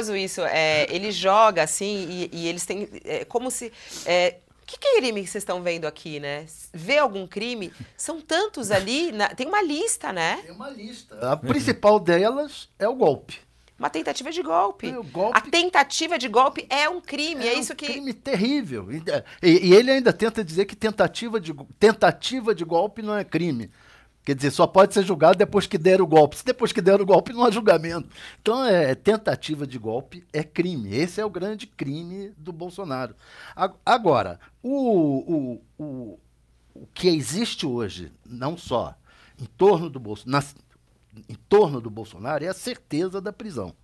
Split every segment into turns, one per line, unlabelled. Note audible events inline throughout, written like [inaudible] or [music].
curioso isso. É, ele joga assim e, e eles têm. É, como se. É, que, crime que vocês estão vendo aqui, né? Vê algum crime? São tantos ali, na, tem uma lista, né? Tem uma lista.
A principal delas é o golpe. Uma tentativa de golpe. É, golpe. A tentativa de golpe é um crime, é, é isso um que. crime terrível. E, e, ele ainda tenta dizer que tentativa de, tentativa de golpe não é crime. Quer dizer, só pode ser julgado depois que der o golpe. Se depois que der o golpe, não há julgamento. Então, é, tentativa de golpe é crime. Esse é o grande crime do Bolsonaro. Agora, o, o, o, o que existe hoje, não só em torno do Bolsonaro, em torno do Bolsonaro, é a certeza da prisão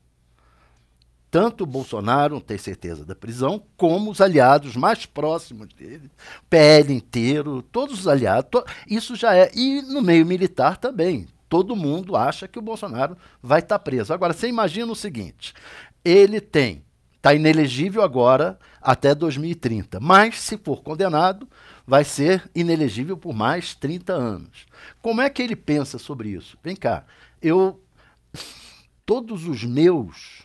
tanto Bolsonaro tem certeza da prisão, como os aliados mais próximos dele, PL inteiro, todos os aliados, to isso já é. E no meio militar também. Todo mundo acha que o Bolsonaro vai estar tá preso. Agora, você imagina o seguinte: ele tem, está inelegível agora até 2030, mas se for condenado, vai ser inelegível por mais 30 anos. Como é que ele pensa sobre isso? Vem cá, eu. Todos os meus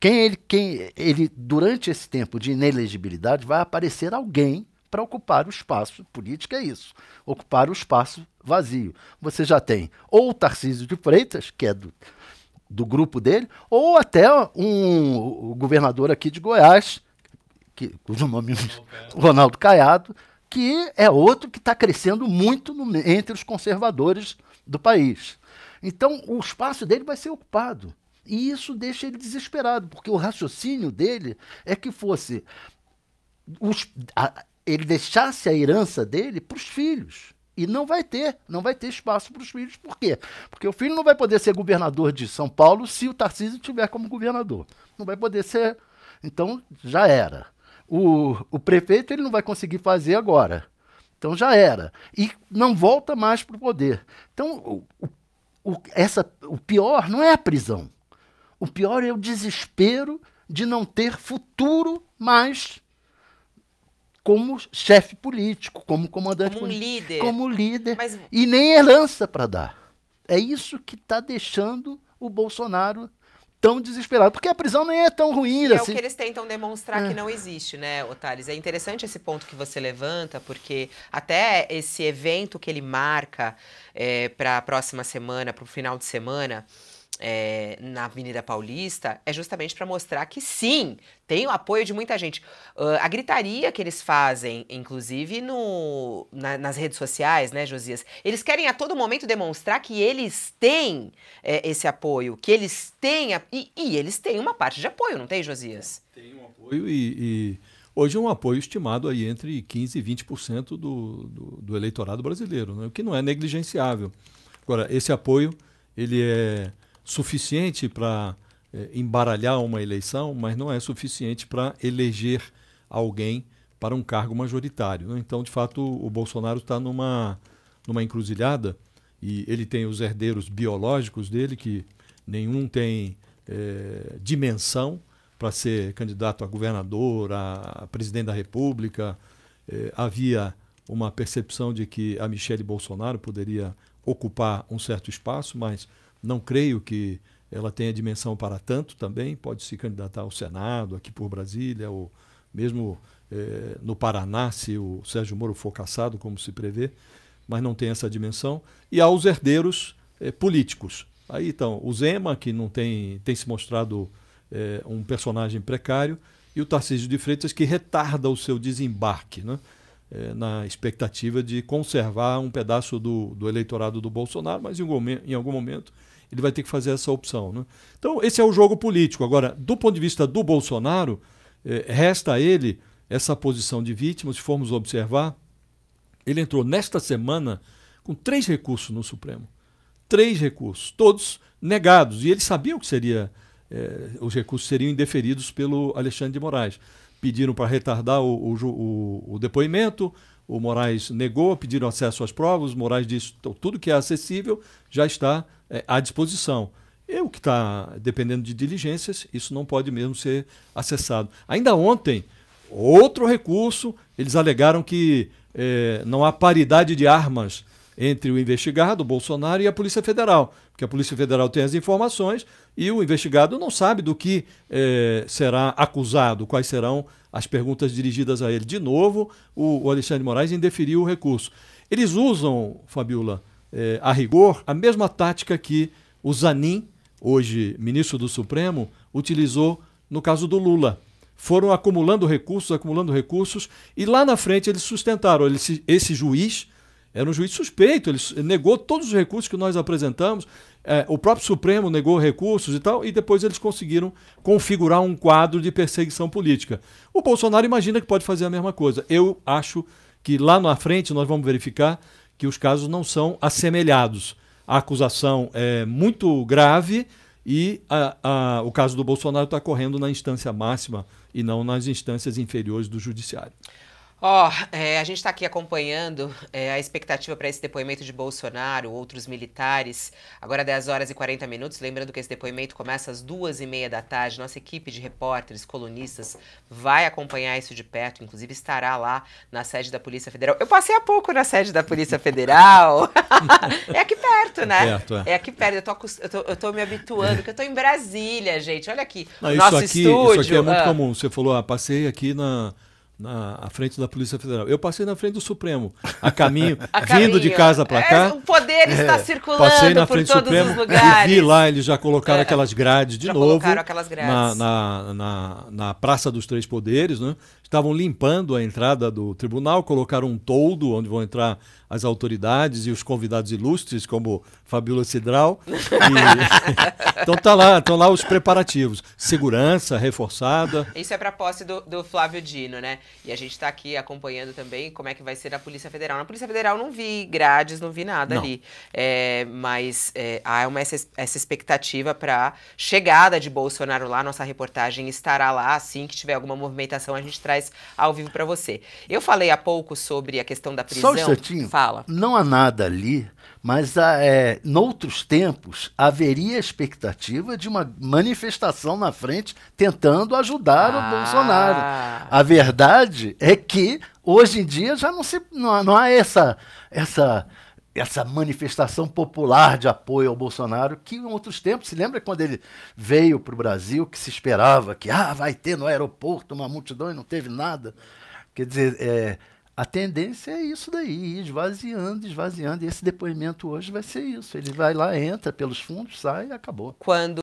quem ele, quem ele, durante esse tempo de inelegibilidade, vai aparecer alguém para ocupar o espaço. Política é isso, ocupar o espaço vazio. Você já tem ou o Tarcísio de Freitas, que é do, do grupo dele, ou até um, governador aqui de Goiás, que, cujo nome é Ronaldo Caiado, que é outro que está crescendo muito no, entre os conservadores do país. Então, o espaço dele vai ser ocupado. E isso deixa ele desesperado, porque o raciocínio dele é que fosse os, a, ele deixasse a herança dele para os filhos. E não vai ter, não vai ter espaço para os filhos. Por quê? Porque o filho não vai poder ser governador de São Paulo se o Tarcísio tiver como governador. Não vai poder ser. Então já era. O, o prefeito ele não vai conseguir fazer agora. Então já era. E não volta mais para o poder. Então o, o, essa, o pior não é a prisão. O pior é o desespero de não ter futuro mais como chefe político, como comandante como político, líder. como líder, Mas... e nem herança para dar. É isso que está deixando o Bolsonaro tão desesperado, porque a prisão nem é tão ruim e assim. É o assim. que eles
tentam demonstrar é. que não existe, né, Otales? É interessante esse ponto que você levanta, porque até esse evento que ele marca é, eh, para a próxima semana, para o final de semana, é, na Avenida Paulista é justamente para mostrar que sim, tem o apoio de muita gente. Uh, a gritaria que eles fazem, inclusive no, na, nas redes sociais, né, Josias? Eles querem a todo momento demonstrar que eles têm é, esse apoio, que eles têm. A, e, e, eles têm uma parte de apoio, não tem, Josias? Tem
um apoio e. e hoje é um apoio estimado aí entre 15% e 20% do, do, do eleitorado brasileiro, né? o que não é negligenciável. Agora, esse apoio ele é suficiente para eh, embaralhar uma eleição, mas não é suficiente para eleger alguém para um cargo majoritário. Né? Então, de fato, o Bolsonaro está numa, numa encruzilhada e ele tem os herdeiros biológicos dele, que nenhum tem eh, dimensão para ser candidato a governador, a, a presidente da República. Eh, havia uma percepção de que a Michele Bolsonaro poderia ocupar um certo espaço, mas não creio que ela tenha dimensão para tanto também. Pode se candidatar ao Senado, aqui por Brasília, ou mesmo eh, no Paraná, se o Sérgio Moro for caçado, como se prevê, mas não tem essa dimensão. E há os herdeiros eh, políticos. Aí então, o Zema, que não tem, tem se mostrado eh, um personagem precário, e o Tarcísio de Freitas, que retarda o seu desembarque. Né? é, na expectativa de conservar um pedaço do, do eleitorado do Bolsonaro, mas em algum, em algum momento ele vai ter que fazer essa opção. Né? Então, esse é o jogo político. Agora, do ponto de vista do Bolsonaro, é, resta a ele essa posição de vítima, se formos observar. Ele entrou nesta semana com três recursos no Supremo. Três recursos, todos negados. E ele sabia que seria, é, os recursos seriam indeferidos pelo Alexandre de Moraes pediram para retardar o, o, o, depoimento, o Moraes negou, pediram acesso às provas, o Moraes disse então, tudo que é acessível já está é, à disposição. E o que está dependendo de diligências, isso não pode mesmo ser acessado. Ainda ontem, outro recurso, eles alegaram que é, não há paridade de armas entre o investigado, o Bolsonaro, e a Polícia Federal. Porque a Polícia Federal tem as informações e o investigado não sabe do que eh, será acusado, quais serão as perguntas dirigidas a ele. De novo, o, o Alexandre de Moraes indeferiu o recurso. Eles usam, Fabiola, eh, a rigor, a mesma tática que o Zanin, hoje ministro do Supremo, utilizou no caso do Lula foram acumulando recursos, acumulando recursos, e lá na frente eles sustentaram. esse juiz era um juiz suspeito, ele negou todos os recursos que nós apresentamos, é, o próprio Supremo negou recursos e tal, e depois eles conseguiram configurar um quadro de perseguição política. O Bolsonaro imagina que pode fazer a mesma coisa. Eu acho que lá na frente nós vamos verificar que os casos não são assemelhados. A acusação é muito grave e a, a, o caso do Bolsonaro está correndo na instância máxima e não nas instâncias inferiores do judiciário.
Ó, oh, é, a gente está aqui acompanhando é, a expectativa para esse depoimento de Bolsonaro, outros militares. Agora 10 horas e 40 minutos. Lembrando que esse depoimento começa às duas e meia da tarde. Nossa equipe de repórteres, colunistas, vai acompanhar isso de perto. Inclusive estará lá na sede da Polícia Federal. Eu passei há pouco na sede da Polícia [laughs] Federal. [laughs] é aqui perto, né? É, perto, é. é aqui perto. Eu tô, eu tô, eu tô me habituando, porque eu tô em Brasília, gente. Olha aqui. Não, nosso isso aqui, estúdio. Isso aqui é muito ah.
comum. Você falou, ah, passei aqui na na à frente da Polícia Federal. Eu passei na frente do Supremo, a caminho, [laughs] a vindo de casa para cá. É, o poder está é, circulando passei na frente do Supremo, E vi lá, eles já colocaram é, aquelas grades de já novo. Colocaram aquelas grades. Na, na, na, na, Praça dos Três Poderes, né? Estavam limpando a entrada do tribunal, colocaram um toldo onde vão entrar as autoridades e os convidados ilustres, como Fabíola Cidral. [laughs] E... [laughs] então tá lá, estão lá os preparativos. Segurança reforçada.
Isso é para posse do, do, Flávio Dino, né? E a gente está aqui acompanhando também como é que vai ser a Polícia Federal. Na Polícia Federal não vi grades, não vi nada não. ali. É, mas é, há uma, essa, essa expectativa para chegada de Bolsonaro lá. Nossa reportagem estará lá. Assim que tiver alguma movimentação, a gente traz ao vivo para você. Eu falei há pouco sobre a questão da prisão. Só um certinho fala.
Não há nada ali, mas é, noutros tempos haveria expectativa de uma manifestação na frente tentando ajudar ah. o Bolsonaro. A verdade é que hoje em dia já não, se, não, não há essa, essa essa manifestação popular de apoio ao Bolsonaro, que em outros tempos, se lembra quando ele veio para o Brasil, que se esperava que ah, vai ter no aeroporto uma multidão e não teve nada? Quer dizer, é, a tendência é isso daí, esvaziando, esvaziando. E esse depoimento hoje vai ser isso. Ele vai lá, entra pelos fundos, sai e acabou. Quando